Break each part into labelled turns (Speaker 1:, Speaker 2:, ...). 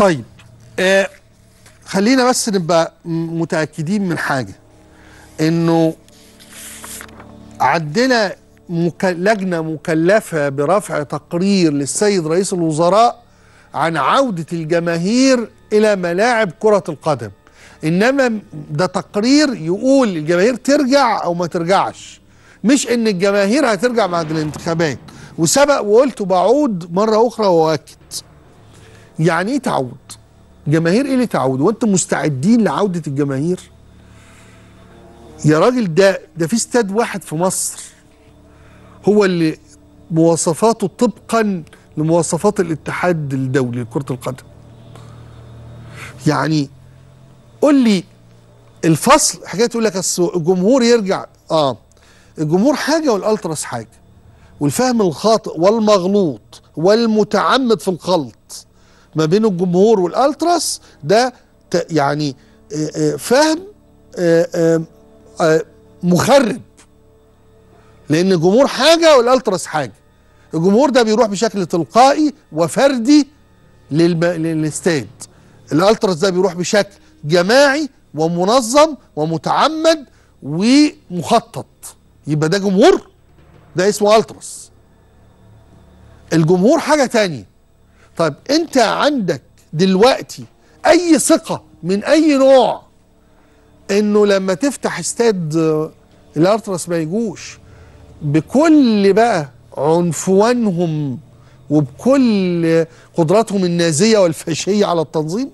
Speaker 1: طيب آه خلينا بس نبقى متاكدين من حاجه انه عندنا مكل... لجنه مكلفه برفع تقرير للسيد رئيس الوزراء عن عوده الجماهير الى ملاعب كره القدم انما ده تقرير يقول الجماهير ترجع او ما ترجعش مش ان الجماهير هترجع بعد الانتخابات وسبق وقلت بعود مره اخرى واؤكد يعني ايه تعود جماهير ايه اللي تعود وانتم مستعدين لعوده الجماهير يا راجل ده ده في استاد واحد في مصر هو اللي مواصفاته طبقا لمواصفات الاتحاد الدولي لكره القدم يعني قول لي الفصل حكايه تقول لك الجمهور يرجع اه الجمهور حاجه والالتراس حاجه والفهم الخاطئ والمغلوط والمتعمد في الخلط ما بين الجمهور والالتراس ده يعني فهم مخرب لان الجمهور حاجه والالتراس حاجه الجمهور ده بيروح بشكل تلقائي وفردي للاستاد الالتراس ده بيروح بشكل جماعي ومنظم ومتعمد ومخطط يبقى ده جمهور ده اسمه التراس الجمهور حاجه تانية طيب انت عندك دلوقتي اي ثقه من اي نوع انه لما تفتح استاد الارترس ما يجوش بكل بقى عنفوانهم وبكل قدراتهم النازيه والفاشيه على التنظيم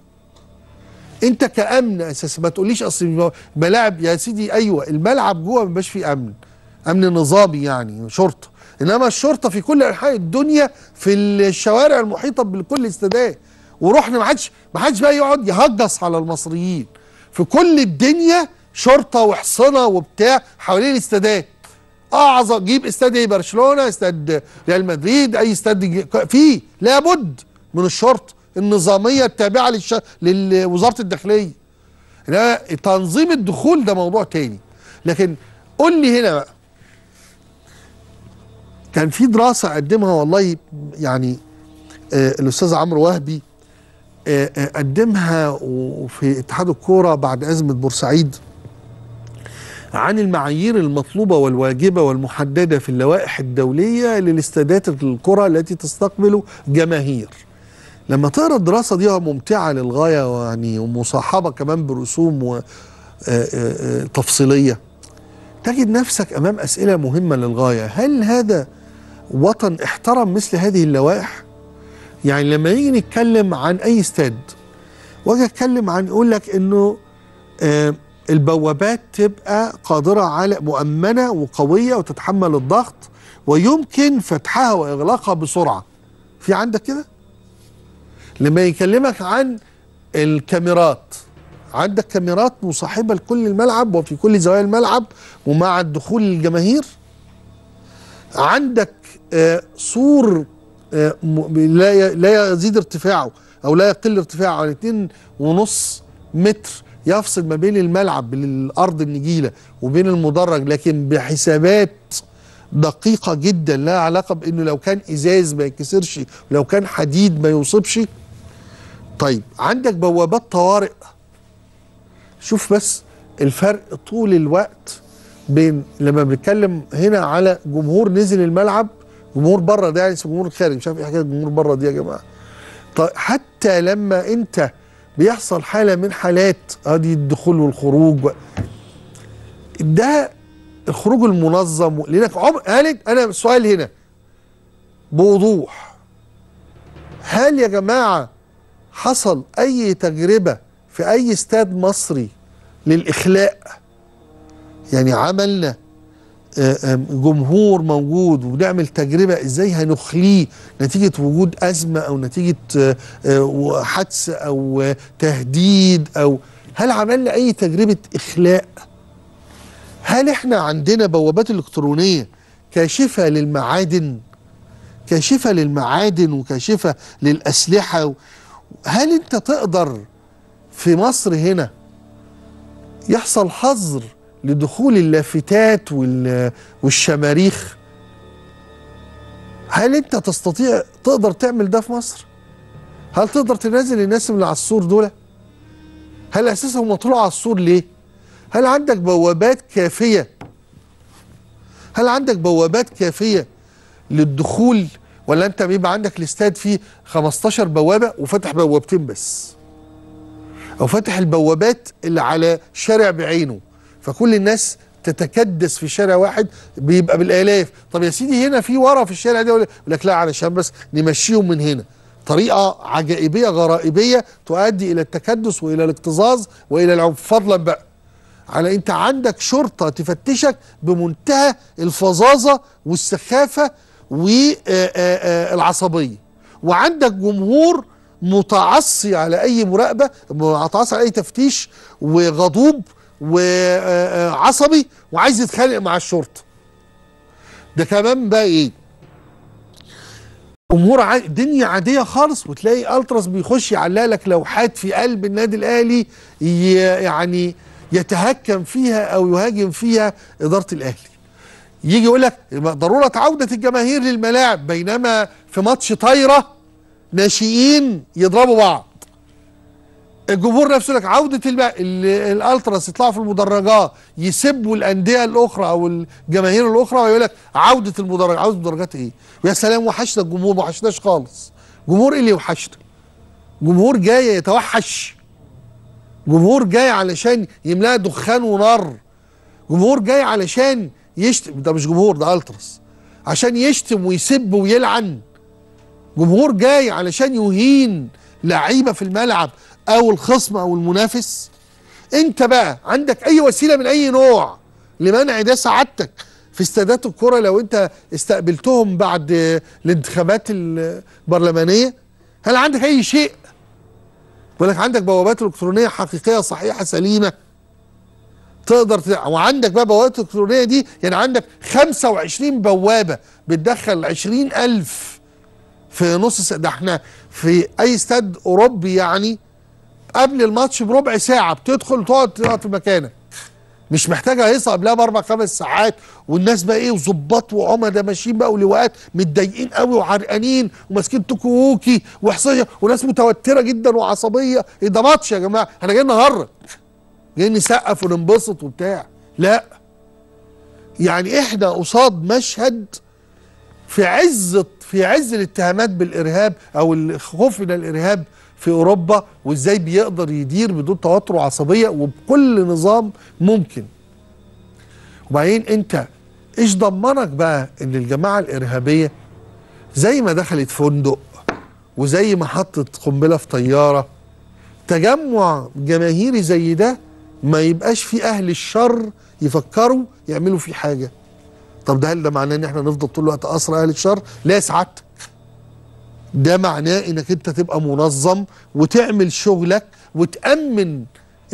Speaker 1: انت كامن اساسا ما تقوليش اصل ملاعب يا سيدي ايوه الملعب جوه ما فيه امن امن نظامي يعني شرطه انما الشرطه في كل انحاء الدنيا في الشوارع المحيطه بكل استادات ورحنا ما حدش ما حدش بقى يقعد يهجص على المصريين في كل الدنيا شرطه وحصنه وبتاع حوالين الاستادات اعظم جيب استاد ايه برشلونه استاد ريال مدريد اي استاد فيه لابد من الشرطه النظاميه التابعه للش... لوزاره الداخليه تنظيم الدخول ده موضوع تاني لكن قول لي هنا بقى كان في دراسه قدمها والله يعني آه، الاستاذ عمرو وهبي آه، آه، قدمها في اتحاد الكوره بعد ازمه بورسعيد عن المعايير المطلوبة والواجبة والمحددة في اللوائح الدولية للاستادات الكرة التي تستقبل جماهير لما تقرا الدراسة دي ممتعة للغاية يعني ومصاحبة كمان برسوم تفصيلية تجد نفسك أمام أسئلة مهمة للغاية هل هذا وطن احترم مثل هذه اللوائح يعني لما يجي نتكلم عن اي استاد واجي اتكلم عن يقول لك انه آه، البوابات تبقى قادره على مؤمنه وقويه وتتحمل الضغط ويمكن فتحها واغلاقها بسرعه في عندك كده لما يكلمك عن الكاميرات عندك كاميرات مصاحبه لكل الملعب وفي كل زوايا الملعب ومع الدخول للجماهير عندك سور آه، آه، لا لا يزيد ارتفاعه او لا يقل ارتفاعه عن اتنين ونص متر يفصل ما بين الملعب الارض النجيله وبين المدرج لكن بحسابات دقيقه جدا لها علاقه بانه لو كان ازاز ما يتكسرش لو كان حديد ما يوصبش طيب عندك بوابات طوارئ شوف بس الفرق طول الوقت بين لما بنتكلم هنا على جمهور نزل الملعب جمهور بره ده يعني جمهور خارج مش عارف ايه حكايه الجمهور بره دي يا جماعه طيب حتى لما انت بيحصل حاله من حالات ادي آه، الدخول والخروج ده الخروج المنظم لانك عمر يعني انا انا السؤال هنا بوضوح هل يا جماعه حصل اي تجربه في اي استاد مصري للاخلاق يعني عملنا آه، آه، جمهور موجود وبنعمل تجربة ازاي هنخليه نتيجة وجود أزمة أو نتيجة آه، حدث أو تهديد أو هل عملنا أي تجربة إخلاء هل احنا عندنا بوابات إلكترونية كاشفة للمعادن كاشفة للمعادن وكاشفة للأسلحة هل انت تقدر في مصر هنا يحصل حظر لدخول اللافتات والشماريخ هل انت تستطيع تقدر تعمل ده في مصر هل تقدر تنزل الناس من على السور دول هل اساسا هم طلعوا على السور ليه هل عندك بوابات كافيه هل عندك بوابات كافيه للدخول ولا انت بيبقى عندك الاستاد فيه 15 بوابه وفتح بوابتين بس او فتح البوابات اللي على شارع بعينه فكل الناس تتكدس في شارع واحد بيبقى بالالاف طب يا سيدي هنا في ورا في الشارع ده يقول لك لا علشان بس نمشيهم من هنا طريقه عجائبيه غرائبيه تؤدي الى التكدس والى الاكتظاظ والى العنف فضلا بقى على انت عندك شرطه تفتشك بمنتهى الفظاظه والسخافه والعصبيه آه، آه، آه، وعندك جمهور متعصي على اي مراقبه متعصي على اي تفتيش وغضوب وعصبي وعايز يتخانق مع الشرطه ده كمان بقى ايه امور دنيا عاديه خالص وتلاقي التراس بيخش يعلق لك لوحات في قلب النادي الاهلي يعني يتهكم فيها او يهاجم فيها اداره الاهلي يجي يقول لك ضروره عوده الجماهير للملاعب بينما في ماتش طايره ناشئين يضربوا بعض الجمهور نفسه لك عوده الب... الالتراس يطلعوا في المدرجات يسبوا الانديه الاخرى او الجماهير الاخرى ويقول لك عوده المدرجات عوده المدرجات ايه؟ ويا سلام وحشنا الجمهور ما وحشناش خالص جمهور ايه اللي وحشنا؟ جمهور جاي يتوحش جمهور جاي علشان يملاها دخان ونار جمهور جاي علشان يشتم ده مش جمهور ده التراس عشان يشتم ويسب ويلعن جمهور جاي علشان يهين لعيبه في الملعب او الخصم او المنافس انت بقى عندك اي وسيله من اي نوع لمنع ده سعادتك في استادات الكره لو انت استقبلتهم بعد الانتخابات البرلمانيه هل عندك اي شيء ولك لك عندك بوابات الكترونيه حقيقيه صحيحه سليمه تقدر تدع. وعندك بقى بوابات الكترونيه دي يعني عندك 25 بوابه بتدخل 20000 في نص ده احنا في اي استاد اوروبي يعني قبل الماتش بربع ساعه بتدخل وتقعد تقعد في مكانك مش محتاجه هيصه قبلها باربع خمس ساعات والناس بقى ايه وظباط وعمده ماشيين بقى ولواءات متضايقين قوي وعرقانين وماسكين توكوكي وحصيه وناس متوتره جدا وعصبيه ايه ده ماتش يا جماعه احنا جايين نهرج جايين نسقف وننبسط وبتاع لا يعني احنا قصاد مشهد في عز في عز الاتهامات بالارهاب او خوفنا الارهاب في اوروبا وازاي بيقدر يدير بدون توتر وعصبيه وبكل نظام ممكن وبعدين انت ايش ضمنك بقى ان الجماعه الارهابيه زي ما دخلت فندق وزي ما حطت قنبله في طياره تجمع جماهيري زي ده ما يبقاش في اهل الشر يفكروا يعملوا فيه حاجه طب ده هل ده معناه ان احنا نفضل طول الوقت اسرى اهل الشر لا سعادتك ده معناه انك انت تبقى منظم وتعمل شغلك وتامن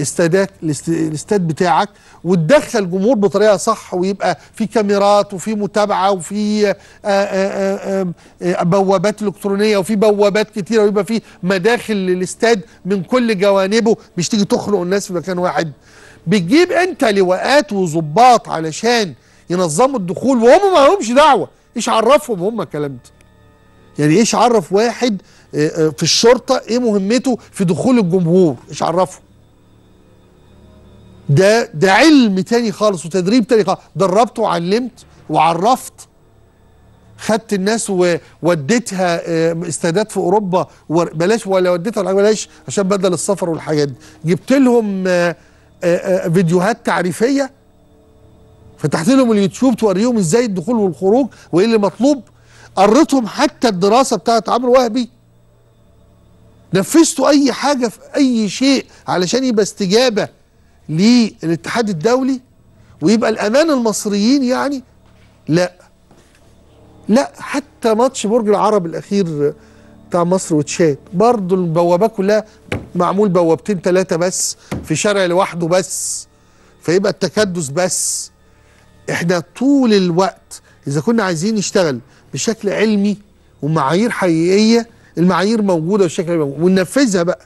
Speaker 1: استادات الاستاد بتاعك وتدخل جمهور بطريقه صح ويبقى في كاميرات وفي متابعه وفي آه، آه، آه، بوابات الكترونيه وفي بوابات كتيره ويبقى في مداخل للاستاد من كل جوانبه مش تيجي تخلق الناس في مكان واحد بتجيب انت لواءات وظباط علشان ينظموا الدخول وهم ما لهمش دعوه ايش عرفهم هم الكلام ده يعني ايش عرف واحد آه، آه، في الشرطه ايه مهمته في دخول الجمهور ايش عرفه ده ده علم تاني خالص وتدريب تاني خالص دربت وعلمت وعرفت خدت الناس ووديتها آه، استادات في اوروبا بلاش ولا وديتها ولا بلاش عشان بدل السفر والحاجات دي جبت لهم فيديوهات تعريفيه فتحت لهم اليوتيوب توريهم ازاي الدخول والخروج وايه اللي مطلوب قريتهم حتى الدراسه بتاعت عمرو وهبي نفذتوا اي حاجه في اي شيء علشان يبقى استجابه للاتحاد الدولي ويبقى الامان المصريين يعني لا لا حتى ماتش برج العرب الاخير بتاع مصر وتشاد برضه البوابات كلها معمول بوابتين ثلاثه بس في شارع لوحده بس فيبقى التكدس بس احنا طول الوقت إذا كنا عايزين نشتغل بشكل علمي ومعايير حقيقية المعايير موجودة بشكل علمي وننفذها بقى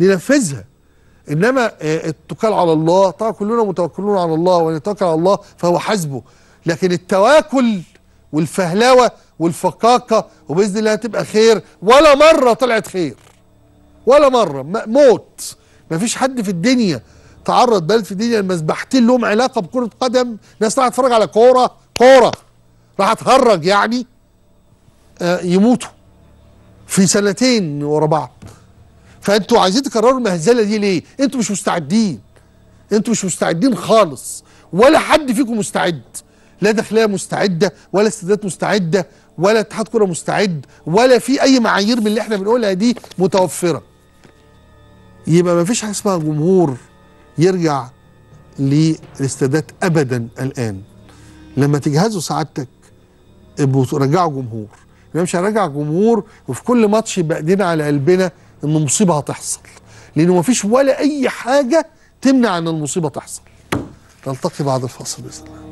Speaker 1: ننفذها إنما آه، التوكل على الله طبعا كلنا متوكلون على الله ونتوكل على الله فهو حسبه لكن التواكل والفهلوة والفقاقة وبإذن الله تبقى خير ولا مرة طلعت خير ولا مرة موت مفيش حد في الدنيا تعرض بلد في الدنيا لمذبحتين لهم علاقة بكرة قدم ناس تعرف تتفرج على كورة كورة راح اتهرج يعني آه يموتوا في سنتين ورا بعض فانتوا عايزين تكرروا المهزله دي ليه؟ انتوا مش مستعدين انتوا مش مستعدين خالص ولا حد فيكم مستعد لا داخليه مستعده ولا استادات مستعده ولا اتحاد كره مستعد ولا في اي معايير من اللي احنا بنقولها دي متوفره يبقى ما فيش حاجه اسمها جمهور يرجع للاستادات ابدا الان لما تجهزوا سعادتك رجعوا جمهور يبقى مش هنرجع جمهور وفي كل ماتش يبقى ايدينا على قلبنا ان مصيبه هتحصل لانه مفيش ولا اي حاجه تمنع ان المصيبه تحصل نلتقي بعد الفاصل باذن الله